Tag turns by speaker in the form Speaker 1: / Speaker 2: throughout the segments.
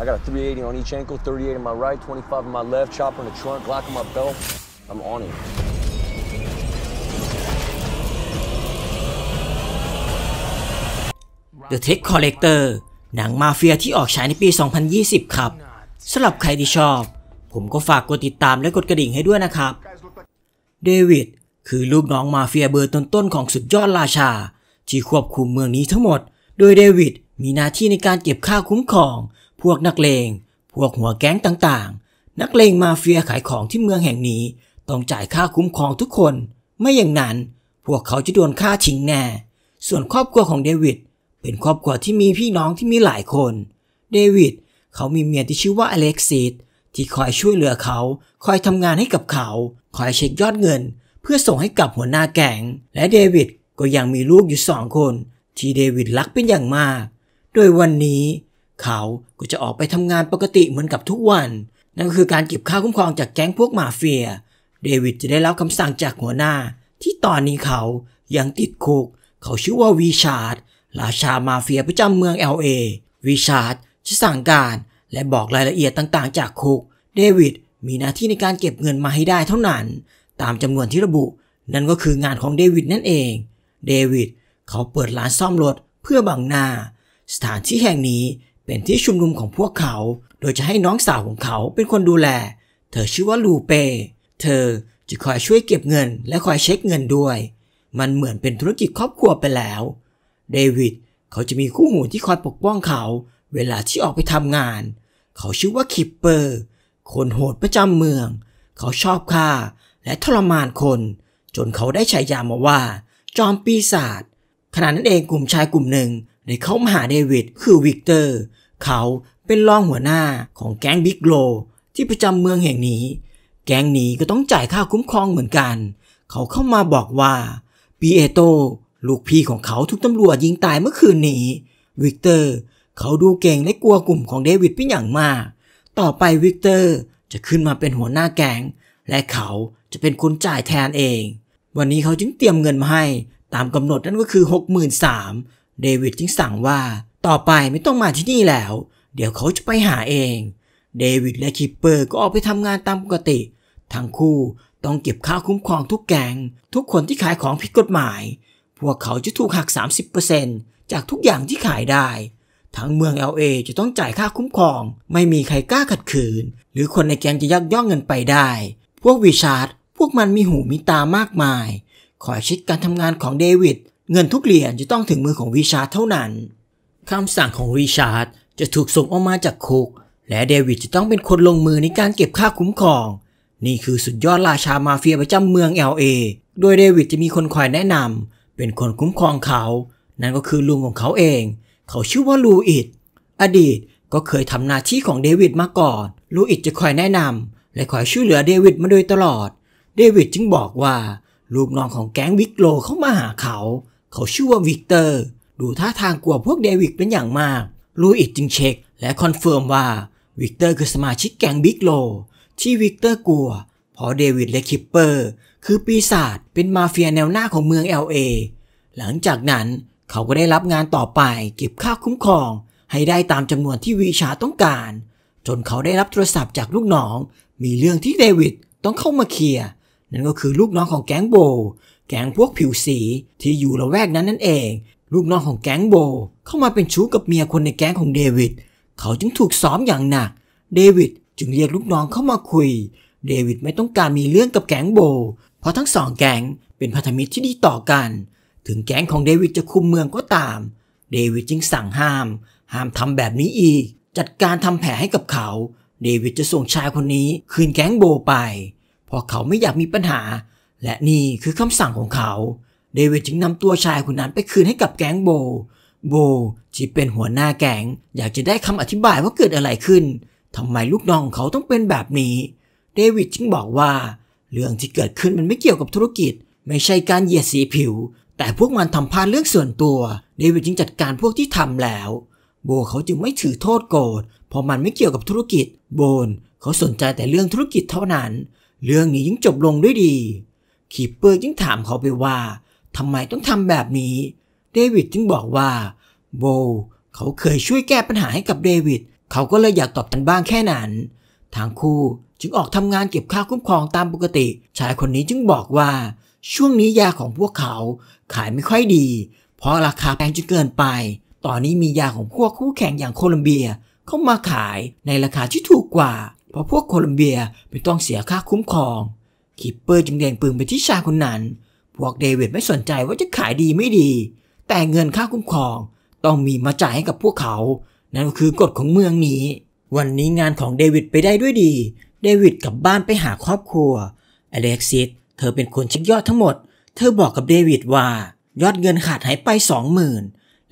Speaker 1: I got a 380 on each ankle, 38 in my right, 25 in my left, chopper in the trunk, Glock in my belt. I'm on it. The Tech Collector หนังมาเฟียที่ออกฉายในปี 2020 ครับ สำหรับใครที่ชอบ ผมก็ฝากกดติดตามและกดกระดิ่งให้ด้วยนะครับ เดวิดคือลูกน้องมาเฟียเบอร์ต้นๆของสุดยอดราชา ที่ควบคุมเมืองนี้ทั้งหมด โดยเดวิดมีหน้าที่ในการเก็บค่าคุ้มครองพวกนักเลง พวกหัวแก๊งต่างๆ นักเลงมาเฟียขายของที่เมืองแห่งนี้ ต้องจ่ายค่าคุ้มครองทุกคน ไม่อย่างนั้นพวกเขาจะโดนฆ่าทิ้งแน่ ส่วนครอบครัวของเดวิดเป็นครอบครัวที่มีพี่น้องที่มีหลายคน เดวิดเขามีเมียที่ชื่อว่าอเล็กซิสที่คอยช่วยเหลือเขา คอยทำงานให้กับเขา คอยเช็คยอดเงิน เพื่อส่งให้กับหัวหน้าแก๊ง และเดวิดก็ยังมีลูกอยู่สองคนที่เดวิดรักเป็นอย่างมาก โดยวันนี้เขาก็จะออกไปทำงานปกติเหมือนกับทุกวัน นั่นก็คือการเก็บค่าคุ้มครองจากแก๊งพวกมาเฟียเดวิดจะได้รับคำสั่งจากหัวหน้า ที่ตอนนี้เขายังติดคุก เขาชื่อว่าวีชาร์ดราชามาเฟียประจำเมือง LA วีชาร์ดจะสั่งการและบอกรายละเอียดต่างๆ จากคุก เดวิดมีหน้าที่ในการเก็บเงินมาให้ได้เท่านั้น ตามจำนวนที่ระบุนั่นก็คืองานของเดวิดนั่นเอง เดวิดเขาเปิดร้านซ่อมรถเพื่อบังหน้า สถานที่แห่งนี้เป็นที่ชุมนุมของพวกเขา โดยจะให้น้องสาวของเขาเป็นคนดูแล เธอชื่อว่าลูเป เธอจะคอยช่วยเก็บเงินและคอยเช็คเงินด้วย มันเหมือนเป็นธุรกิจครอบครัวไปแล้ว เดวิดเขาจะมีคู่หูที่คอยปกป้องเขา เวลาที่ออกไปทำงาน เขาชื่อว่าคิปเปอร์ คนโหดประจำเมือง เขาชอบฆ่า และทรมานคน จนเขาได้ฉายามาว่า จอมปีศาจขณะนั้นเองกลุ่มชายกลุ่มหนึ่งได้เข้ามาหาเดวิดคือวิกเตอร์เขาเป็นรองหัวหน้าของแก๊งบิ๊กโลที่ประจำเมืองแห่งนี้ แก๊งนี้ก็ต้องจ่ายค่าคุ้มครองเหมือนกัน เขาเข้ามาบอกว่าปีเอโตลูกพี่ของเขาถูกตำรวจยิงตายเมื่อคืนนี้วิกเตอร์ เขาดูเก่งและกลัวกลุ่มของเดวิดเป็นอย่างมากต่อไปวิกเตอร์จะขึ้นมาเป็นหัวหน้าแก๊งและเขาจะเป็นคนจ่ายแทนเอง วันนี้เขาจึงเตรียมเงินมาให้ตามกำหนดนั่นก็คือ63เดวิดจึงสั่งว่า ต่อไปไม่ต้องมาที่นี่แล้ว เดี๋ยวเขาจะไปหาเอง เดวิดและคิปเปอร์ก็ออกไปทำงานตามปกติ ทั้งคู่ต้องเก็บค่าคุ้มครองทุกแกง ทุกคนที่ขายของผิดกฎหมาย พวกเขาจะถูกหัก30%จากทุกอย่างที่ขายได้ ทั้งเมือง LA จะต้องจ่ายค่าคุ้มครอง ไม่มีใครกล้าขัดขืน หรือคนในแกงจะยักย่องเงินไปได้ พวกวิชาร์ดพวกมันมีหูมีตามากมายคอยชิดการทำงานของเดวิดเงินทุกเหรียญจะต้องถึงมือของริชาร์ดเท่านั้น คำสั่งของริชาร์ดจะถูกส่งออกมาจากคุก และเดวิดจะต้องเป็นคนลงมือในการเก็บค่าคุ้มครอง นี่คือสุดยอดราชามาเฟียประจำเมืองอลเอโดยเดวิดจะมีคนคอยแนะนำเป็นคนคุ้มครองเขา นั่นก็คือลุงของเขาเอง เขาชื่อว่าลูอิดอดีตก็เคยทำหน้าที่ของเดวิดมาก่อน ลูอิดจะคอยแนะนำและคอยช่วยเหลือเดวิดมาโดยตลอด เดวิดจึงบอกว่า ลูกน้องของแก๊งวิกโลเข้ามาหาเขาเขาชื่อว่าวิกเตอร์ ดูท่าทางกลัวพวกเดวิดเป็นอย่างมากลูอิสจึงเช็ค และคอนเฟิร์มว่าวิกเตอร์คือสมาชิกแก๊งบิ๊กโลที่วิกเตอร์กลัวเพราะเดวิดและคิปเปอร์คือปีศาจเป็นมาเฟียแนวหน้าของเมือง LA หลังจากนั้นเขาก็ได้รับงานต่อไป เก็บค่าคุ้มครอง ให้ได้ตามจำนวนที่วีชาต้องการ จนเขาได้รับโทรศัพท์จากลูกน้องมีเรื่องที่เดวิดต้องเข้ามาเคลียร์นั่นก็คือลูกน้องของแก๊งโบแก๊งพวกผิวสีที่อยู่ละแวกนั้นนั่นเอง ลูกน้องของแก๊งโบ เข้ามาเป็นชู้กับเมียคนในแก๊งของเดวิดเขาจึงถูกซ้อมอย่างหนัก เดวิดจึงเรียกลูกน้องเข้ามาคุย เดวิดไม่ต้องการมีเรื่องกับแก๊งโบ เพราะทั้งสองแก๊งเป็นพันธมิตรที่ดีต่อกัน ถึงแก๊งของเดวิดจะคุมเมืองก็ตาม เดวิดจึงสั่งห้าม ห้ามทำแบบนี้อีก จัดการทำแผลให้กับเขา เดวิดจะส่งชายคนนี้คืนแก๊งโบไป เพราะเขาไม่อยากมีปัญหาและนี่คือคำสั่งของเขา เดวิดจึงนำตัวชายคนนั้นไปคืนให้กับแก๊งโบ โบที่เป็นหัวหน้าแก๊งอยากจะได้คำอธิบายว่าเกิดอะไรขึ้น ทำไมลูกน้องของเขาต้องเป็นแบบนี้ เดวิดจึงบอกว่า เรื่องที่เกิดขึ้นมันไม่เกี่ยวกับธุรกิจ ไม่ใช่การเหยียดสีผิว แต่พวกมันทำพลาดเรื่องส่วนตัว เดวิดจึงจัดการพวกที่ทำแล้ว โบเขาจึงไม่ถือโทษโกรธเพราะมันไม่เกี่ยวกับธุรกิจ โบนเขาสนใจแต่เรื่องธุรกิจเท่านั้น เรื่องนี้ยิ่งจบลงด้วยดีคีเปอร์จึงถามเขาไปว่า ทำไมต้องทำแบบนี้ เดวิดจึงบอกว่า โบเขาเคยช่วยแก้ปัญหาให้กับเดวิดเขาก็เลยอยากตอบแันบ้างแค่นั้นทางคู่จึงออกทำงานเก็บค่าคุ้มครองตามปกติ ชายคนนี้จึงบอกว่า ช่วงนี้ยาของพวกเขาขายไม่ค่อยดี เพราะราคาแพงจนเกินไป ตอนนี้มียาของพวกคู่แข่งอย่างโคลัมเบียเข้ามาขายในราคาที่ถูกกว่า เพราะพวกโคลัมเบียไม่ต้องเสียค่าคุ้มครองคิปเปอร์จึงเดงปืนไปที่ชายคนนั้น พวกเดวิดไม่สนใจว่าจะขายดีไม่ดี แต่เงินค่าคุ้มครอง ต้องมีมาจ่ายให้กับพวกเขา นั่นคือกฎของเมืองนี้ วันนี้งานของเดวิดไปได้ด้วยดี เดวิดกลับบ้านไปหาครอบครัวอเล็กซิสเธอเป็นคนเช็คยอดทั้งหมด เธอบอกกับเดวิดว่ายอดเงินขาดหายไปสองหมื่น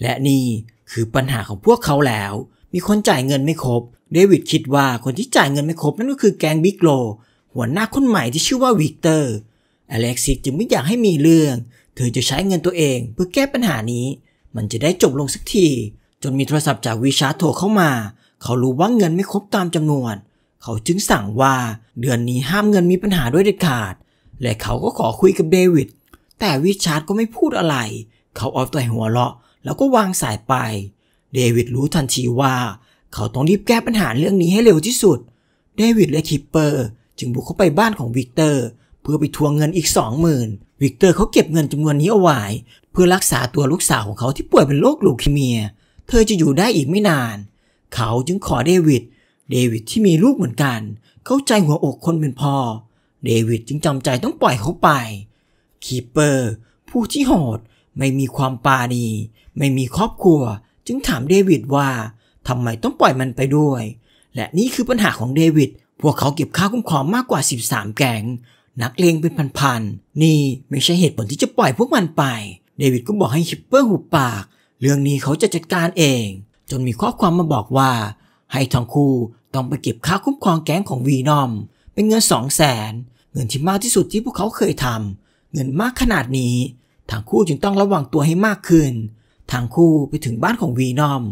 Speaker 1: และนี่คือปัญหาของพวกเขาแล้ว มีคนจ่ายเงินไม่ครบ เดวิดคิดว่าคนที่จ่ายเงินไม่ครบนั่นก็คือแกงบิ๊กโลหัวหน้าคนใหม่ที่ชื่อว่าวิกเตอร์ อเล็กซิสจึงไม่อยากให้มีเรื่อง เธอจะใช้เงินตัวเองเพื่อแก้ปัญหานี้ มันจะได้จบลงสักที จนมีโทรศัพท์จากวิชาโทรเข้ามา เขารู้ว่าเงินไม่ครบตามจำนวน เขาจึงสั่งว่าเดือนนี้ห้ามเงินมีปัญหาด้วยเด็ดขาด และเขาก็ขอคุยกับเดวิด แต่วิชาร์ก็ไม่พูดอะไร เขาออฟตัวหัวเราะ แล้วก็วางสายไป เดวิดรู้ทันทีว่า เขาต้องรีบแก้ปัญหาเรื่องนี้ให้เร็วที่สุด เดวิดและคิปเปอร์จึงบุกเข้าไปบ้านของวิกเตอร์ เพื่อไปทวงเงินอีกสองหมื่นวิกเตอร์เขาเก็บเงินจำนวนนี้เอาไว้เพื่อรักษาตัวลูกสาวของเขาที่ป่วยเป็นโรคลูคีเมียเธอจะอยู่ได้อีกไม่นาน เขาจึงขอเดวิดเดวิดที่มีลูกเหมือนกัน เข้าใจหัวอกคนเป็นพ่อ เดวิดจึงจำใจต้องปล่อยเขาไปคีเปอร์ผู้ที่โหดไม่มีความปาณีไม่มีครอบครัว จึงถามเดวิดว่าทำไมต้องปล่อยมันไปด้วย และนี่คือปัญหาของเดวิดพวกเขาเก็บค่าคุ้มครองมากกว่า 13 แกง นักเลงเป็นพันๆ นี่ ไม่ใช่เหตุผลที่จะปล่อยพวกมันไป เดวิดก็บอกให้ฮิปเปอร์หุบปาก เรื่องนี้เขาจะจัดการเอง จนมีข้อความมาบอกว่า ให้ทองคูต้องไปเก็บค่าคุ้มครองแก๊งของวีนอม เป็นเงินสองแสน เงินที่มากที่สุดที่พวกเขาเคยทำ เงินมากขนาดนี้ ทางคู่จึงต้องระวังตัวให้มากขึ้นทางคู่ไปถึงบ้านของวีนอม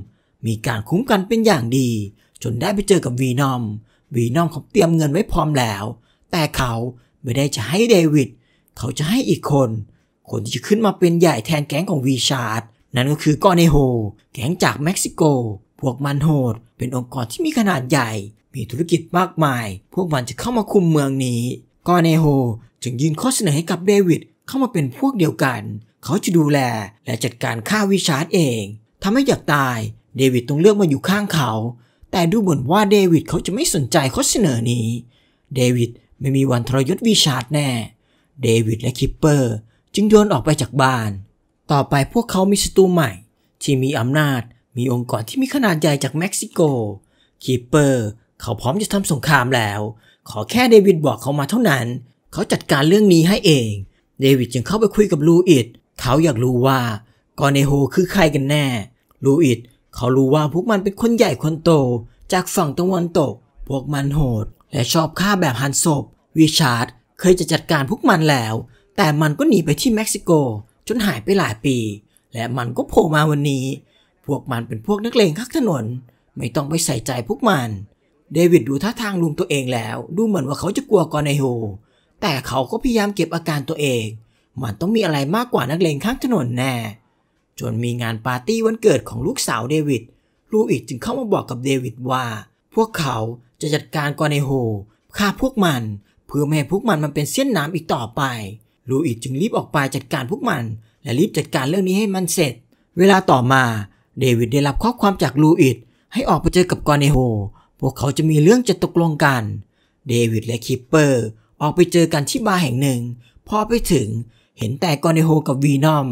Speaker 1: มีการคุ้มกันเป็นอย่างดี จนได้ไปเจอกับวีนอมวีนอมเขาเตรียมเงินไว้พร้อมแล้ว แต่เขาไม่ได้จะให้เดวิด เขาจะให้อีกคน คนที่จะขึ้นมาเป็นใหญ่แทนแก๊งของวีชาร์ด นั่นก็คือกอนเนโฮ แก๊งจากเม็กซิโก พวกมันโหด เป็นองค์กรที่มีขนาดใหญ่ มีธุรกิจมากมาย พวกมันจะเข้ามาคุมเมืองนี้ กอนเนโฮจึงยื่นข้อเสนอให้กับเดวิดเข้ามาเป็นพวกเดียวกัน เขาจะดูแลและจัดการฆ่าวิชาร์ดเองทำให้อยากตาย เดวิดต้องเลือกมาอยู่ข้างเขาแต่ดูเหมือนว่าเดวิดเขาจะไม่สนใจข้อเสนอนี้ เดวิดไม่มีวันทรยศวิชาร์ดแน่ เดวิดและคิปเปอร์จึงโยนออกไปจากบ้าน ต่อไปพวกเขามีศัตรูใหม่ ที่มีอำนาจ มีองค์กรที่มีขนาดใหญ่จากเม็กซิโกคิปเปอร์เขาพร้อมจะทำสงครามแล้ว ขอแค่เดวิดบอกเขามาเท่านั้น เขาจัดการเรื่องนี้ให้เอง เดวิดจึงเข้าไปคุยกับลูอิดเขาอยากรู้ว่ากอเนโฮคือใครกันแน่ ลูอิดเขารู้ว่าพวกมันเป็นคนใหญ่คนโตจากฝั่งตะวันตก พวกมันโหดและชอบฆ่าแบบหันศพวิชาร์ดเคยจะจัดการพวกมันแล้ว แต่มันก็หนีไปที่เม็กซิโกจนหายไปหลายปี และมันก็โผล่มาวันนี้ พวกมันเป็นพวกนักเลงข้างถนน ไม่ต้องไปใส่ใจพวกมัน เดวิดดูท่าทางลุงตัวเองแล้ว ดูเหมือนว่าเขาจะกลัวกอไนโฮแต่เขาก็พยายามเก็บอาการตัวเอง มันต้องมีอะไรมากกว่านักเลงข้างถนนแน่จนมีงานปาร์ตี้วันเกิดของลูกสาวเดวิดลูอิดจึงเข้ามาบอกกับเดวิดว่า พวกเขาจะจัดการกอนเนโฮฆ่าพวกมัน เพื่อไม่ให้พวกมันมันเป็นเส้นน้ำอีกต่อไป ลูอิดจึงรีบออกไปจัดการพวกมัน และรีบจัดการเรื่องนี้ให้มันเสร็จ เวลาต่อมา เดวิดได้รับข้อความจากลูอิดให้ออกไปเจอกับกอนเนโฮพวกเขาจะมีเรื่องจะตกลงกัน เดวิดและคิปเปอร์ ออกไปเจอกันที่บาร์แห่งหนึ่งพอไปถึงเห็นแต่กอนิโฮกับวีนอม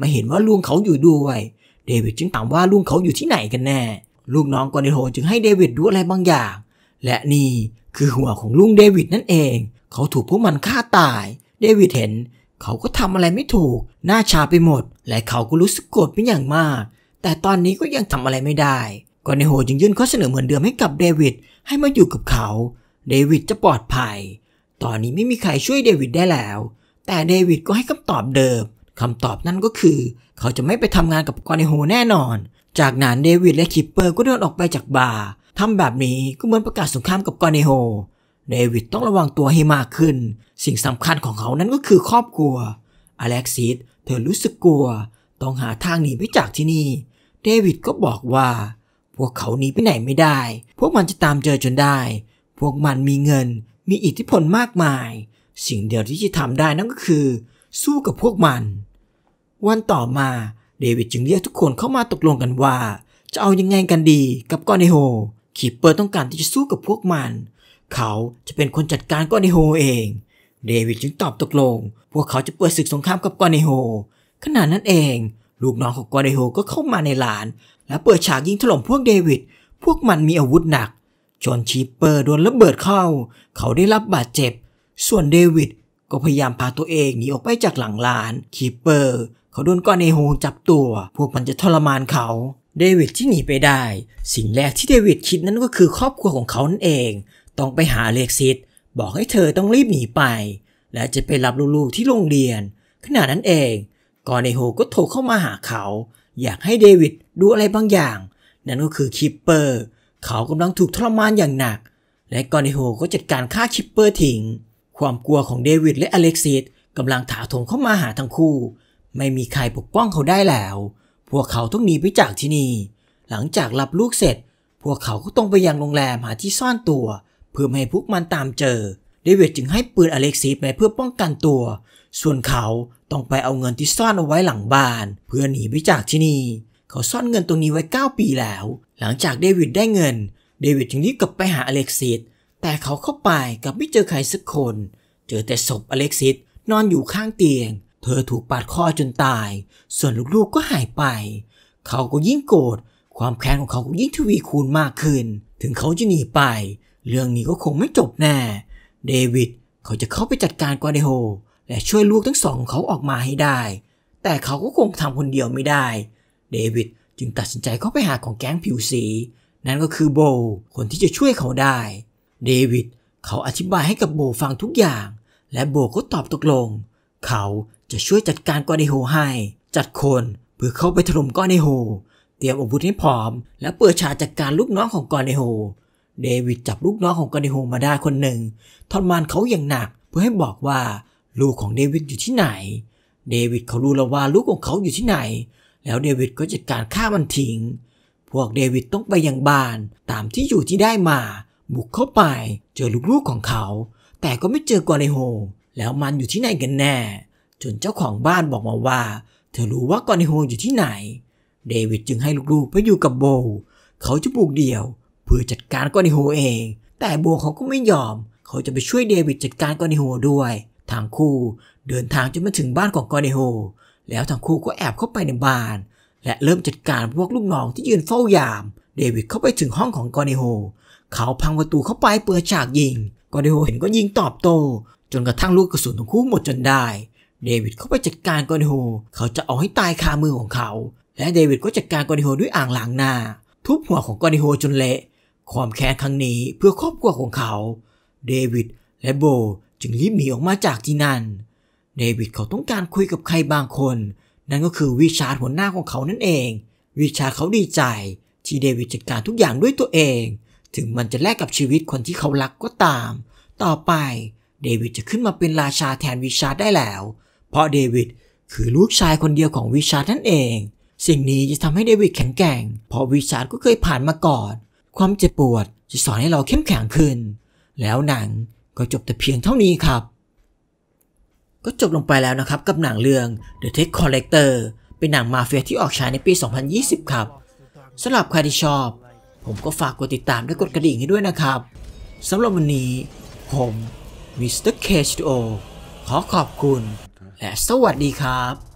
Speaker 1: มาเห็นว่าลุงเขาอยู่ด้วยเดวิดจึงถามว่าลุงเขาอยู่ที่ไหนกันแน่ลูกน้องกอนิโฮจึงให้เดวิดดูอะไรบางอย่าง และนี่คือหัวของลุงเดวิดนั่นเองเขาถูกพวกมันฆ่าตาย เดวิดเห็นเขาก็ทำอะไรไม่ถูก หน้าชาไปหมด และเขาก็รู้สึกโกรธเป็นอย่างมาก แต่ตอนนี้ก็ยังทำอะไรไม่ได้กอนิโฮจึงยื่นข้อเสนอเหมือนเดิมให้กับเดวิดให้มาอยู่กับเขาเดวิดจะปลอดภัย ตอนนี้ไม่มีใครช่วยเดวิดได้แล้ว แต่เดวิดก็ให้คำตอบเดิมคำตอบนั่นก็คือ เขาจะไม่ไปทำงานกับกอนิโฮแน่นอน จากนั้นเดวิดและคิปเปอร์ก็เดินออกไปจากบาร์ทำแบบนี้ก็เหมือนประกาศสงครามกับกอนิโฮเดวิดต้องระวังตัวให้มากขึ้น สิ่งสำคัญของเขานั้นก็คือครอบครัว อเล็กซิสเธอรู้สึกกลัว ต้องหาทางหนีไปจากที่นี่ เดวิดก็บอกว่า พวกเขาหนีไปไหนไม่ได้ พวกมันจะตามเจอจนได้ พวกมันมีเงิน มีอิทธิพลมากมาย สิ่งเดียวที่จะทำได้นั่นก็คือสู้กับพวกมัน วันต่อมาเดวิดจึงเรียกทุกคนเข้ามาตกลงกันว่า จะเอายังไงกันดีกับก้อนไอโฮคีเปอร์ต้องการที่จะสู้กับพวกมัน เขาจะเป็นคนจัดการก้อนไอโฮเอง เดวิดจึงตอบตกลง พวกเขาจะเปิดศึกสงครามกับก้อนไอโฮขณะนั้นเอง ลูกน้องของก้อนไอโฮก็เข้ามาในลาน และเปิดฉากยิงถล่มพวกเดวิด พวกมันมีอาวุธหนัก จนชีเปอร์โดนระเบิดเข้า เขาได้รับบาดเจ็บ ส่วนเดวิดก็พยายามพาตัวเองหนีออกไปจากหลังลานคีเปอร์ เขาโดนก้อนไอโฮงจับตัว พวกมันจะทรมานเขา เดวิดที่หนีไปได้ สิ่งแรกที่เดวิดคิดนั่นก็คือครอบครัวของเขานั่นเอง ต้องไปหาเล็กซิตบอกให้เธอต้องรีบหนีไป และจะไปรับลูกๆที่โรงเรียน ขณะนั้นเองกอนไอโฮก็โทรเข้ามาหาเขา อยากให้เดวิดดูอะไรบางอย่างนั่นก็คือคิปเปอร์ เขากำลังถูกทรมานอย่างหนัก และกอนไอโฮก็จัดการฆ่าคิปเปอร์ทิ้งความกลัวของเดวิดและอเล็กซิสกำลังถาโถมเข้ามาหาทั้งคู่ ไม่มีใครปกป้องเขาได้แล้ว พวกเขาต้องหนีไปจากที่นี่หลังจากรับลูกเสร็จ พวกเขาก็ต้องไปยังโรงแรมหาที่ซ่อนตัว เพื่อให้พวกมันตามเจอเดวิดจึงให้ปืนอเล็กซิสไปเพื่อป้องกันตัวส่วนเขาต้องไปเอาเงินที่ซ่อนเอาไว้หลังบ้าน เพื่อหนีไปจากที่นี่เขาซ่อนเงินตรงนี้ไว้9ปีแล้ว หลังจากเดวิดได้เงิน เดวิดจึงรีบกลับไปหาอเล็กซิสแต่เขาเข้าไปกับไม่เจอใครสักคน เจอแต่ศพอเล็กซิสนอนอยู่ข้างเตียง เธอถูกปาดคอจนตาย ส่วนลูกๆก็หายไป เขาก็ยิ่งโกรธ ความแค้นของเขาก็ยิ่งทวีคูณมากขึ้น ถึงเขาจะหนีไป เรื่องนี้ก็คงไม่จบแน่ เดวิดเขาจะเข้าไปจัดการกวาเดโฮและช่วยลูกทั้งสองของเขาออกมาให้ได้ แต่เขาก็คงทำคนเดียวไม่ได้ เดวิดจึงตัดสินใจเข้าไปหาของแก๊งผิวสี นั่นก็คือโบ คนที่จะช่วยเขาได้เดวิดเขาอธิบายให้กับโบฟังทุกอย่าง และโบ ก็ตอบตกลง เขาจะช่วยจัดการก้อนไอโฮให้ จัดคนเพื่อเข้าไปถล่มก้อนไอโฮเตรียมอาวุธให้พร้อม และเปิดฉากจัดการลูกน้องของก้อนไอโฮเดวิดจับลูกน้องของก้อนไอโฮมาได้คนหนึ่งทรมานเขาอย่างหนักเพื่อให้บอกว่า ลูกของเดวิดอยู่ที่ไหน เดวิดเขารู้แล้วว่าลูกของเขาอยู่ที่ไหน แล้วเดวิดก็จัดการฆ่ามันทิ้ง พวกเดวิดต้องไปยังบ้านตามที่อยู่ที่ได้มาบุกเข้าไปเจอลูกๆของเขา แต่ก็ไม่เจอกวาเลโฮ แล้วมันอยู่ที่ไหนกันแน่ จนเจ้าของบ้านบอกมาว่า เธอรู้ว่ากวาเลโฮอยู่ที่ไหน เดวิดจึงให้ลูกๆไปอยู่กับโบ เขาจะปลูกเดี่ยว เพื่อจัดการกวาเลโฮเอง แต่โบเขาก็ไม่ยอม เขาจะไปช่วยเดวิดจัดการกวาเลโฮด้วยทางคู่เดินทางจนมาถึงบ้านของกอเิโฮแล้วทางคู่ก็แอบเข้าไปในบ้าน และเริ่มจัดการพวกลูกน้องที่ยืนเฝ้ายาม เดวิดเข้าไปถึงห้องของกอเิโฮเขาพังประตูเข้าไปเปิดฉากยิงกอเดโฮเห็นก็ยิงตอบโต้จนกระทั่งลูก กระสุนของคู่หมดจนได้ เดวิดเข้าไปจัดการ กอเดโฮ เขาจะเอาให้ตายคามือของเขา และเดวิดก็จัดการกอเดโฮด้วยอ่างล้างหน้า ทุบหัวของกอเดโฮจนเละความแค้นครั้งนี้เพื่อครอบครัวของเขา เดวิด และโบจึงรีบหนีออกมาจากที่นั่น เดวิดเขาต้องการคุยกับใครบางคน นั่นก็คือวิชาหัวหน้าของเขานั่นเอง วิชาเขาดีใจที่เดวิดจัดการทุกอย่างด้วยตัวเองถึงมันจะแลกกับชีวิตคนที่เขารักก็ตาม ต่อไปเดวิดจะขึ้นมาเป็นราชาแทนวิชาได้แล้ว เพราะเดวิดคือลูกชายคนเดียวของวิชานั่นเอง สิ่งนี้จะทำให้เดวิดแข็งแกร่ง เพราะวิชาก็เคยผ่านมาก่อน ความเจ็บปวดจะสอนให้เราเข้มแข็งขึ้น แล้วหนังก็จบแต่เพียงเท่านี้ครับ ก็จบลงไปแล้วนะครับ กับหนังเรื่อง The t e h Collector เป็นหนังมาเฟียที่ออกฉายในปี 2020 ครับสำหรับใครที่ชอบผมก็ฝากกดติดตามและกดกระดิ่งให้ด้วยนะครับ สำหรับวันนี้ ผมมิสเตอร์เคชโอขอขอบคุณ และสวัสดีครับ